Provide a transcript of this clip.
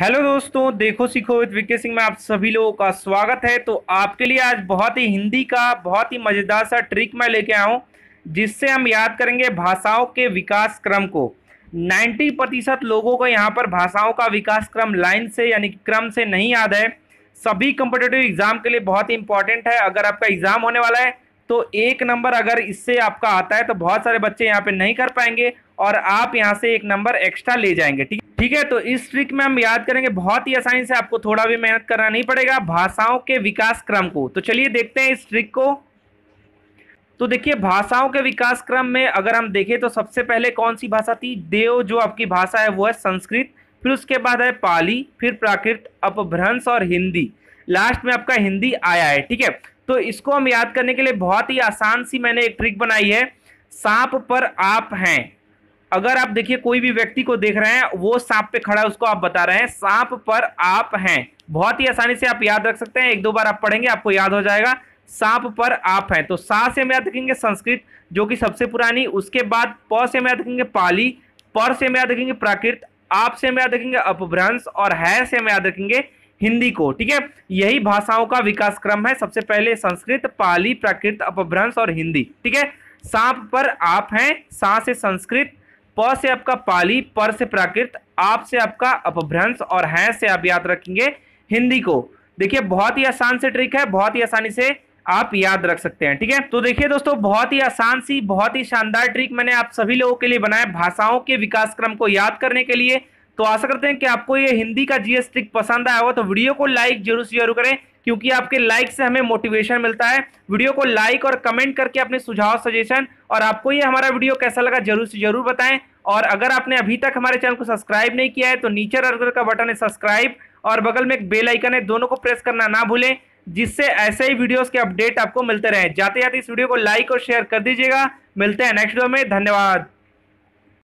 hello दोस्तों देखो सीखो विद विके सिंह में आप सभी लोगों का स्वागत है तो आपके लिए आज बहुत ही हिंदी का बहुत ही मज़ेदार सा ट्रिक मैं लेके आया हूँ जिससे हम याद करेंगे भाषाओं के विकास क्रम को 90 प्रतिशत लोगों को यहाँ पर भाषाओं का विकास क्रम लाइन से यानी क्रम से नहीं याद है सभी कंपिटेटिव एग्ज़ाम के लिए बहुत ही इंपॉर्टेंट है अगर आपका एग्ज़ाम होने वाला है तो एक नंबर अगर इससे आपका आता है तो बहुत सारे बच्चे यहाँ पर नहीं कर पाएंगे और आप यहाँ से एक नंबर एक्स्ट्रा ले जाएंगे ठीक ठीक है तो इस ट्रिक में हम याद करेंगे बहुत ही आसानी से आपको थोड़ा भी मेहनत करना नहीं पड़ेगा भाषाओं के विकास क्रम को तो चलिए देखते हैं इस ट्रिक को तो देखिए भाषाओं के विकास क्रम में अगर हम देखें तो सबसे पहले कौन सी भाषा थी देव जो आपकी भाषा है वो है संस्कृत फिर उसके बाद है पाली फिर प्राकृत अपभ्रंश और हिंदी लास्ट में आपका हिंदी आया है ठीक है तो इसको हम याद करने के लिए बहुत ही आसान सी मैंने एक ट्रिक बनाई है सांप पर आप हैं अगर आप देखिए कोई भी व्यक्ति को देख रहे हैं वो सांप पे खड़ा है उसको आप बता रहे हैं सांप पर आप हैं बहुत ही आसानी से आप याद रख सकते हैं एक दो बार आप पढ़ेंगे आपको याद हो जाएगा सांप पर आप हैं तो सा से हम याद रखेंगे संस्कृत जो कि सबसे पुरानी उसके बाद प से हम याद रखेंगे पाली पर से हम याद रखेंगे प्राकृत आप से हम याद रखेंगे अपभ्रंश और है से हम याद रखेंगे हिंदी को ठीक है यही भाषाओं का विकास क्रम है सबसे पहले संस्कृत पाली प्राकृत अपभ्रंश और हिंदी ठीक है सांप पर आप हैं सा से संस्कृत प से आपका पाली पर से प्राकृत आप से आपका अपभ्रंश और है से आप याद रखेंगे हिंदी को देखिए बहुत ही आसान से ट्रिक है बहुत ही आसानी से आप याद रख सकते हैं ठीक है तो देखिए दोस्तों बहुत ही आसान सी बहुत ही शानदार ट्रिक मैंने आप सभी लोगों के लिए बनाया भाषाओं के विकास क्रम को याद करने के लिए तो आशा करते हैं कि आपको ये हिंदी का जीएस ट्रिक पसंद आया हो तो वीडियो को लाइक जरूर से जरूर करें क्योंकि आपके लाइक से हमें मोटिवेशन मिलता है वीडियो को लाइक और कमेंट करके अपने सुझाव सजेशन और आपको ये हमारा वीडियो कैसा लगा जरूर से जरूर बताएं और अगर आपने अभी तक हमारे चैनल को सब्सक्राइब नहीं किया है तो नीचे अर्गर का बटन है सब्सक्राइब और बगल में एक बेल आइकन है दोनों को प्रेस करना ना भूलें जिससे ऐसे ही वीडियोज़ के अपडेट आपको मिलते रहें जाते जाते इस वीडियो को लाइक और शेयर कर दीजिएगा मिलते हैं नेक्स्ट वीडियो में धन्यवाद